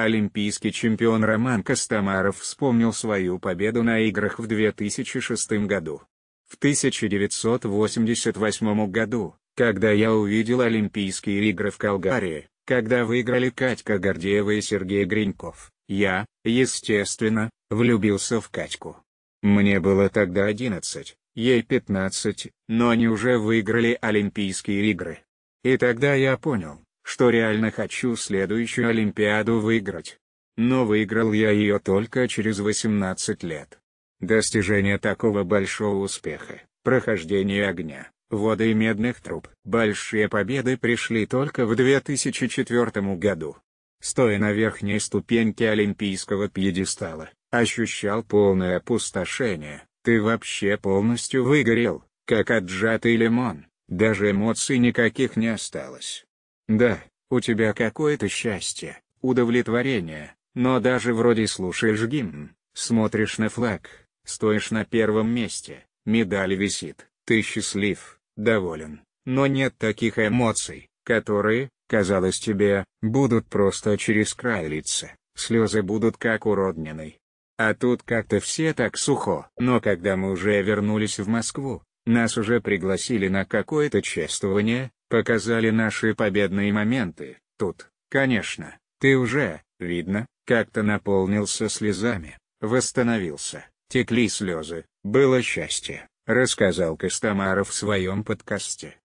Олимпийский чемпион Роман Костомаров вспомнил свою победу на играх в 2006 году. В 1988 году, когда я увидел Олимпийские игры в Калгарии, когда выиграли Катька Гордеева и Сергей Гриньков, я, естественно, влюбился в Катьку. Мне было тогда 11, ей 15, но они уже выиграли Олимпийские игры. И тогда я понял, что реально хочу следующую Олимпиаду выиграть. Но выиграл я ее только через 18 лет. Достижение такого большого успеха, прохождение огня, воды и медных труб. Большие победы пришли только в 2004 году. Стоя на верхней ступеньке олимпийского пьедестала, ощущал полное опустошение, ты вообще полностью выгорел, как отжатый лимон, даже эмоций никаких не осталось. Да, у тебя какое-то счастье, удовлетворение, но даже вроде слушаешь гимн, смотришь на флаг, стоишь на первом месте, медаль висит, ты счастлив, доволен, но нет таких эмоций, которые, казалось тебе, будут просто через край лица, слезы будут как у А тут как-то все так сухо. Но когда мы уже вернулись в Москву, нас уже пригласили на какое-то чествование, показали наши победные моменты, тут, конечно, ты уже, видно, как-то наполнился слезами, восстановился, текли слезы, было счастье, рассказал Костомаров в своем подкасте.